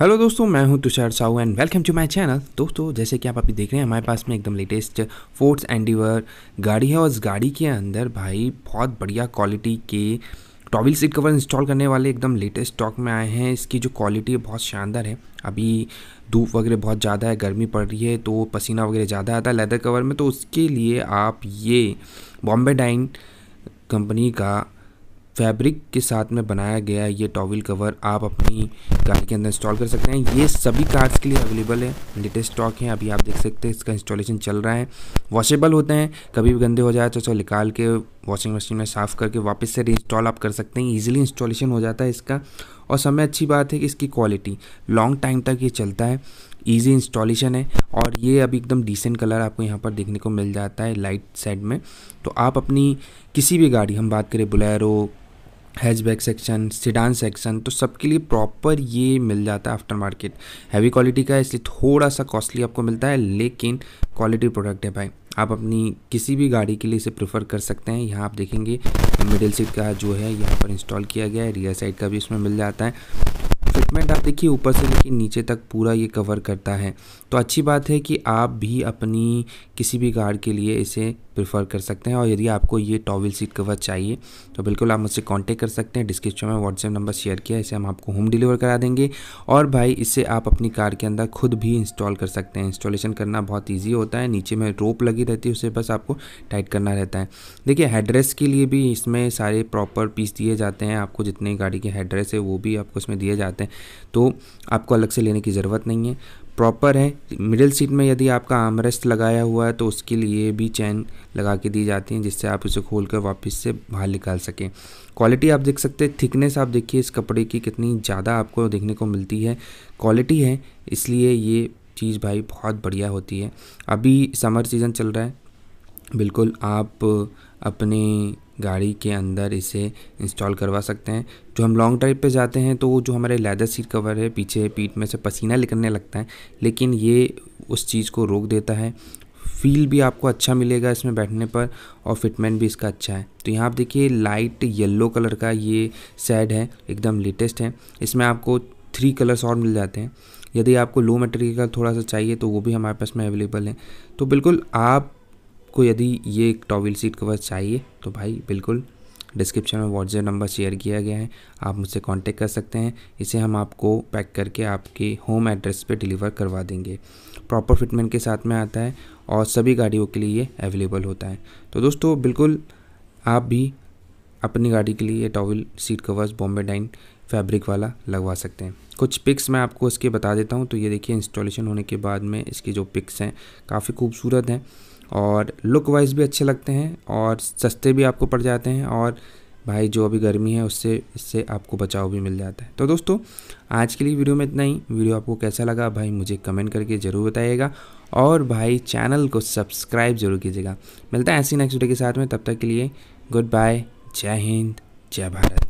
hello दोस्तों मैं हूं Tushar Sahu and welcome to my channel दोस्तों जैसे कि आप अभी देख रहे हैं हमारे पास में एकदम लेटेस्ट फोर्ट्स एंडीवर गाड़ी है और इस गाड़ी के अंदर भाई बहुत बढ़िया क्वालिटी के टॉविल सीट कवर इंस्टॉल करने वाले एकदम लेटेस्ट स्टॉक में आए हैं इसकी जो क्वालिटी है बहुत शानदार है अभी धूप वगैरह बहुत ज़्यादा है गर्मी पड़ रही है तो पसीना वगैरह ज़्यादा आता है लेदर कवर में तो उसके लिए आप ये बॉम्बे डाइन कंपनी का फैब्रिक के साथ में बनाया गया ये टॉवल कवर आप अपनी गाड़ी के अंदर इंस्टॉल कर सकते हैं ये सभी कार्स के लिए अवेलेबल है लेटेस्ट स्टॉक है अभी आप देख सकते हैं इसका इंस्टॉलेशन चल रहा है वॉशेबल होते हैं कभी भी गंदे हो जाए तो उसको निकाल के वॉशिंग मशीन में साफ़ करके वापस से रीइंस्टॉल आप कर सकते हैं ईजिली इंस्टॉलेशन हो जाता है इसका और समय अच्छी बात है कि इसकी क्वालिटी लॉन्ग टाइम तक ये चलता है ईजी इंस्टॉलेशन है और ये अभी एकदम डिसेंट कलर आपको यहाँ पर देखने को मिल जाता है लाइट साइड में तो आप अपनी किसी भी गाड़ी हम बात करें Bolero hatchback section sedan section तो सबके लिए प्रॉपर ये मिल जाता है आफ्टर मार्केट हैवी क्वालिटी का है इसलिए थोड़ा सा कॉस्टली आपको मिलता है लेकिन क्वालिटी प्रोडक्ट है भाई आप अपनी किसी भी गाड़ी के लिए इसे प्रेफर कर सकते हैं यहाँ आप देखेंगे मिडिल सीट का जो है यहाँ पर इंस्टॉल किया गया है रियर साइड का भी इसमें मिल जाता है फिटमेंट आप देखिए ऊपर से लेकर नीचे तक पूरा ये कवर करता है तो अच्छी बात है कि आप भी अपनी किसी भी गार्ड के लिए इसे प्रेफर कर सकते हैं और यदि आपको ये टॉवल सीट कवर चाहिए तो बिल्कुल आप मुझसे कांटेक्ट कर सकते हैं डिस्क्रिप्शन में व्हाट्सएप नंबर शेयर किया इसे हम आपको होम डिलीवर करा देंगे और भाई इसे आप अपनी कार के अंदर खुद भी इंस्टॉल कर सकते हैं इंस्टॉलेशन करना बहुत ईजी होता है नीचे में रोप लगी रहती है उसे बस आपको टाइट करना रहता है देखिए हेड्रेस के लिए भी इसमें सारे प्रॉपर पीस दिए जाते हैं आपको जितने गाड़ी के हेड्रेस है वो भी आपको इसमें दिए जाते हैं है तो आपको अलग से लेने की ज़रूरत नहीं है प्रॉपर है मिडिल सीट में यदि आपका आमरेस्ट लगाया हुआ है तो उसके लिए भी चैन लगा के दी जाती हैं जिससे आप उसे खोल कर वापस से बाहर निकाल सकें क्वालिटी आप देख सकते हैं थिकनेस आप देखिए इस कपड़े की कितनी ज़्यादा आपको देखने को मिलती है क्वालिटी है इसलिए ये चीज़ भाई बहुत बढ़िया होती है अभी समर सीज़न चल रहा है बिल्कुल आप अपने गाड़ी के अंदर इसे इंस्टॉल करवा सकते हैं जो हम लॉन्ग ड्राइव पे जाते हैं तो जो हमारे लेदर सीट कवर है पीछे पीठ में से पसीना निकलने लगता है लेकिन ये उस चीज़ को रोक देता है फील भी आपको अच्छा मिलेगा इसमें बैठने पर और फिटमेंट भी इसका अच्छा है तो यहाँ आप देखिए लाइट येलो कलर का ये सेड है एकदम लेटेस्ट है इसमें आपको थ्री कलर्स और मिल जाते हैं यदि आपको लो मटेरियल का थोड़ा सा चाहिए तो वो भी हमारे पास में अवेलेबल है तो बिल्कुल आप आपको यदि ये टॉविल सीट कवर चाहिए तो भाई बिल्कुल डिस्क्रिप्शन में व्हाट्सएप नंबर शेयर किया गया है आप मुझसे कांटेक्ट कर सकते हैं इसे हम आपको पैक करके आपके होम एड्रेस पे डिलीवर करवा देंगे प्रॉपर फिटमेंट के साथ में आता है और सभी गाड़ियों के लिए ये अवेलेबल होता है तो दोस्तों बिल्कुल आप भी अपनी गाड़ी के लिए ये towel seat covers Bombay Dyeing fabric वाला लगवा सकते हैं कुछ पिक्स मैं आपको इसके बता देता हूँ तो ये देखिए इंस्टॉलेशन होने के बाद में इसकी जो पिक्स हैं काफ़ी खूबसूरत हैं और लुक वाइज भी अच्छे लगते हैं और सस्ते भी आपको पड़ जाते हैं और भाई जो अभी गर्मी है उससे इससे आपको बचाव भी मिल जाता है तो दोस्तों आज के लिए वीडियो में इतना ही वीडियो आपको कैसा लगा भाई मुझे कमेंट करके ज़रूर बताइएगा और भाई चैनल को सब्सक्राइब जरूर कीजिएगा मिलता है ऐसी नेक्स्ट वीडियो के साथ में तब तक के लिए गुड बाय जय हिंद जय भारत